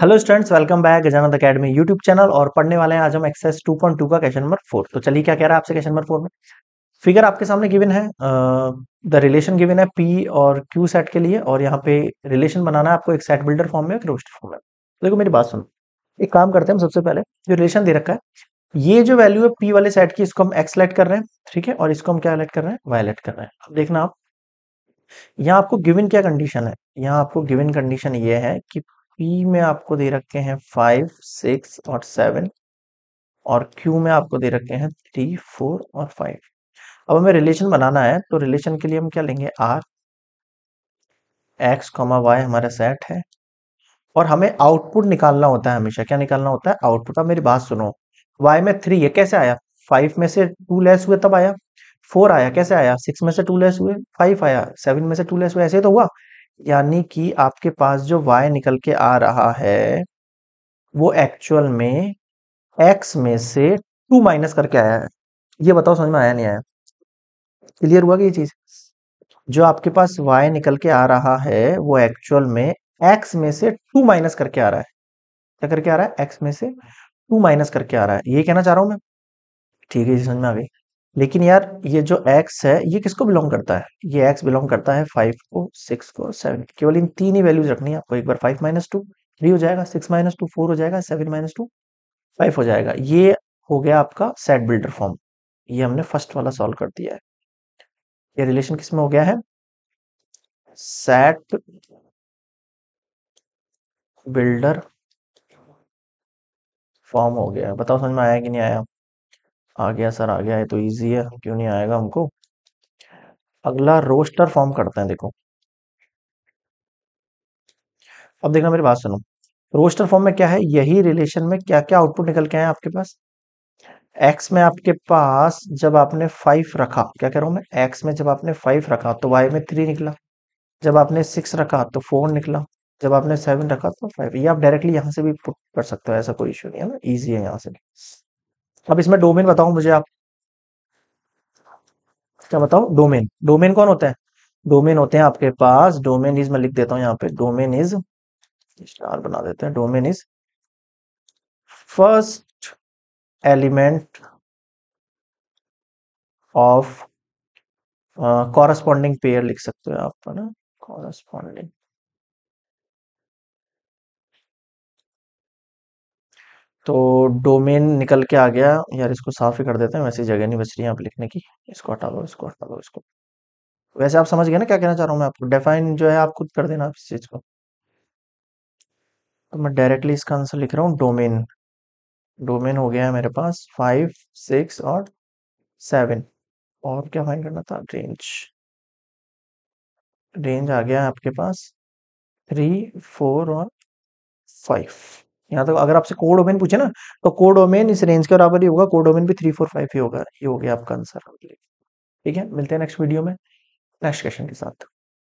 hello students welcome back Gajanand Academy YouTube channel और पढ़ने वाले हैं आज हम एक्सेस 2.2 का क्वेश्चन नंबर फोर तो चलिए क्या कह रहा है आपसे क्वेश्चन नंबर फोर में फिगर आपके सामने गिवन है द रिलेशन गिवन है पी और क्यू सेट के लिए और यहाँ पे रिलेशन बनाना है आपको एक सेट बिल्डर फॉर्म में एक रोस्टर फॉर्म में तो देखो मेरी बात सुनो एक काम करते हैं हम सबसे पहले जो रिलेशन दे रखा है ये जो वैल्यू है पी वाले सेट की इसको हम एक्स लेट कर रहे हैं ठीक है और इसको हम क्या लेट कर रहे हैं वाई लेट कर रहे हैं अब देखना आप यहाँ आपको गिवन क्या कंडीशन है यहाँ आपको गिवन कंडीशन ये है कि पी में आपको दे रखे हैं फाइव सिक्स और सेवन और क्यू में आपको दे रखे हैं थ्री फोर और फाइव अब हमें रिलेशन बनाना है तो रिलेशन के लिए हम क्या लेंगे आर एक्स कॉमा वाई हमारा सेट है और हमें आउटपुट निकालना होता है हमेशा क्या निकालना होता है आउटपुट अब मेरी बात सुनो वाई में थ्री है कैसे आया फाइव में से टू लेस हुए तब आया फोर आया कैसे आया सिक्स में से टू लेस हुए फाइव आया सेवन में से टू लेस हुए ऐसे तो हुआ यानी कि आपके पास जो y निकल के आ रहा है वो एक्चुअल में x में से टू माइनस करके आया है ये बताओ समझ में आया नहीं आया क्लियर हुआ कि ये चीज जो आपके पास y निकल के आ रहा है वो एक्चुअल में x में से टू माइनस करके आ रहा है क्या करके आ रहा है x में से टू माइनस करके आ रहा है ये कहना चाह रहा हूं मैं ठीक है जी समझ में आ गई लेकिन यार ये जो एक्स है ये किसको बिलोंग करता है ये एक्स बिलोंग करता है फाइव को सिक्स को सेवन केवल इन तीन ही वैल्यूज रखनी है आपको एक बार फाइव माइनस टू थ्री हो जाएगा सिक्स माइनस टू फोर हो जाएगा सेवन माइनस टू फाइव हो जाएगा ये हो गया आपका सेट बिल्डर फॉर्म ये हमने फर्स्ट वाला सॉल्व कर दिया है ये रिलेशन किस में हो गया है सेट बिल्डर फॉर्म हो गया बताओ समझ में आया कि नहीं आया आ गया सर आ गया तो है तो ईजी है क्यों नहीं आएगा हमको अगला रोस्टर फॉर्म करते हैं देखो अब देखना मेरी बात सुनो रोस्टर फॉर्म में क्या है यही रिलेशन में क्या क्या आउटपुट निकल के आए आपके पास एक्स में आपके पास जब आपने फाइव रखा क्या कह रहा हूं मैं एक्स में जब आपने फाइव रखा तो वाई में थ्री निकला जब आपने सिक्स रखा तो फोर निकला जब आपने सेवन रखा तो फाइव ये आप डायरेक्टली यहां से भी पुट कर सकते हो ऐसा कोई इशू नहीं है ना इजी है यहाँ से अब इसमें डोमेन बताओ मुझे आप क्या बताओ डोमेन डोमेन कौन होता है डोमेन होते हैं आपके पास डोमेन इज मैं लिख देता हूं यहाँ पे डोमेन इज स्टार बना देते हैं domain is first element of corresponding pair लिख सकते हो आप है ना कॉरस्पॉन्डिंग तो डोमेन निकल के आ गया यार इसको साफ ही कर देते हैं वैसे जगह नहीं बच रही है आप लिखने की इसको हटा दो इसको हटा दो इसको वैसे आप समझ गए ना क्या कहना चाह रहा हूँ मैं आपको डिफाइन जो है आप खुद कर देना आप इस चीज़ को तो मैं डायरेक्टली इसका आंसर लिख रहा हूँ डोमेन डोमेन हो गया है मेरे पास फाइव सिक्स और सेवन और क्या फाइन करना था रेंज रेंज आ गया है आपके पास थ्री फोर और फाइव यहाँ तक तो अगर आपसे कोड ओमेन पूछे ना तो कोड ओमेन इस रेंज के बराबर ही होगा कोड ओमेन भी थ्री फोर फाइव ही होगा ये हो गया आपका आंसर ठीक है मिलते हैं नेक्स्ट वीडियो में नेक्स्ट क्वेश्चन के साथ